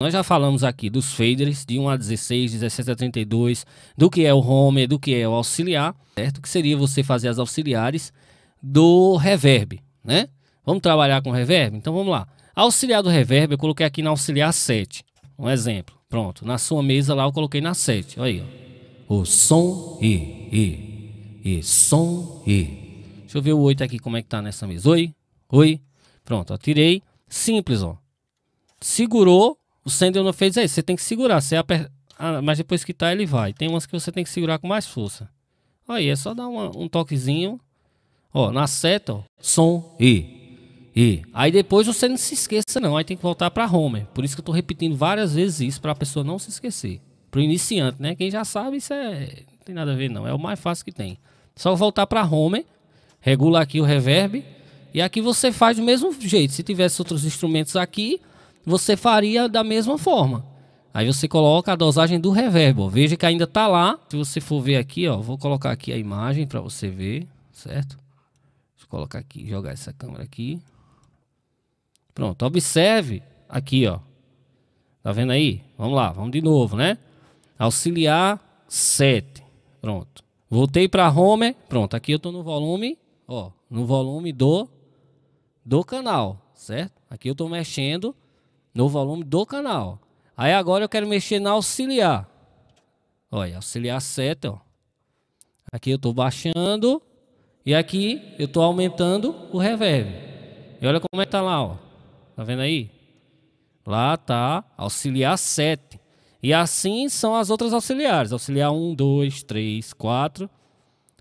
Nós já falamos aqui dos faders de 1 a 16, 17 a 32, do que é o home, do que é o auxiliar, certo? Que seria você fazer as auxiliares do reverb, né? Vamos trabalhar com reverb? Então vamos lá. Auxiliar do reverb eu coloquei aqui na auxiliar 7. Um exemplo. Pronto, na sua mesa lá eu coloquei na 7. Olha aí, ó. O som e e e som e. Deixa eu ver o 8 aqui como é que tá nessa mesa. Oi? Oi? Pronto, ó, tirei. Simples, ó. Segurou o Sandel não fez aí, você tem que segurar, você aper... ah, mas depois que tá ele vai. Tem umas que você tem que segurar com mais força. Aí é só dar uma, um toquezinho, ó, na seta, ó, som e e aí depois você não se esqueça não, aí tem que voltar para home Por isso que eu tô repetindo várias vezes isso para a pessoa não se esquecer. Pro iniciante, né? Quem já sabe isso é não tem nada a ver não, é o mais fácil que tem. Só voltar para home regula aqui o reverb e aqui você faz do mesmo jeito. Se tivesse outros instrumentos aqui, você faria da mesma forma. Aí você coloca a dosagem do reverb, ó. veja que ainda está lá. Se você for ver aqui, ó, vou colocar aqui a imagem para você ver, certo? Deixa eu colocar aqui, jogar essa câmera aqui. Pronto, observe aqui, ó. Tá vendo aí? Vamos lá, vamos de novo, né? Auxiliar 7. Pronto. Voltei para home. Pronto, aqui eu tô no volume, ó, no volume do do canal, certo? Aqui eu tô mexendo no volume do canal. Aí agora eu quero mexer na auxiliar. Olha, auxiliar 7, ó. Aqui eu estou baixando e aqui eu estou aumentando o reverb. E olha como é que tá lá, ó. Tá vendo aí? Lá tá auxiliar 7. E assim são as outras auxiliares. Auxiliar 1, 2, 3, 4,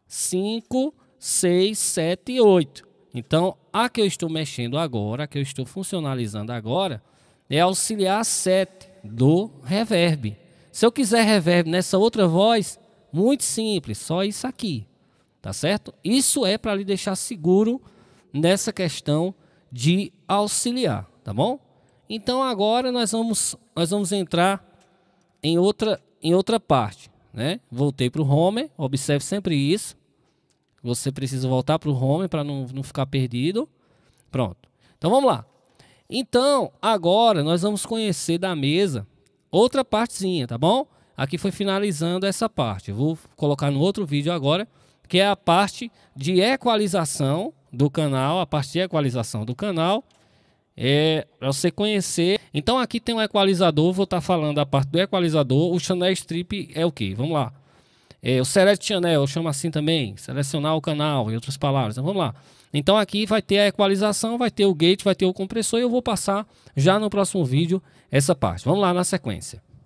5, 6, 7 e 8. Então, a que eu estou mexendo agora, a que eu estou funcionalizando agora, é auxiliar 7 do reverb. Se eu quiser reverb nessa outra voz, muito simples, só isso aqui, tá certo? Isso é para lhe deixar seguro nessa questão de auxiliar, tá bom? Então agora nós vamos nós vamos entrar em outra em outra parte, né? Voltei para o home, observe sempre isso. Você precisa voltar para o home para não, não ficar perdido. Pronto. Então vamos lá. Então, agora nós vamos conhecer da mesa outra partezinha, tá bom? Aqui foi finalizando essa parte. Eu vou colocar no outro vídeo agora, que é a parte de equalização do canal, a parte de equalização do canal, é para você conhecer. Então aqui tem um equalizador, vou estar tá falando a parte do equalizador. O Chanel Strip é o que? Vamos lá. É, o Select Channel, eu chamo assim também, selecionar o canal, em outras palavras. Então, vamos lá. Então aqui vai ter a equalização, vai ter o gate, vai ter o compressor e eu vou passar já no próximo vídeo essa parte. Vamos lá na sequência.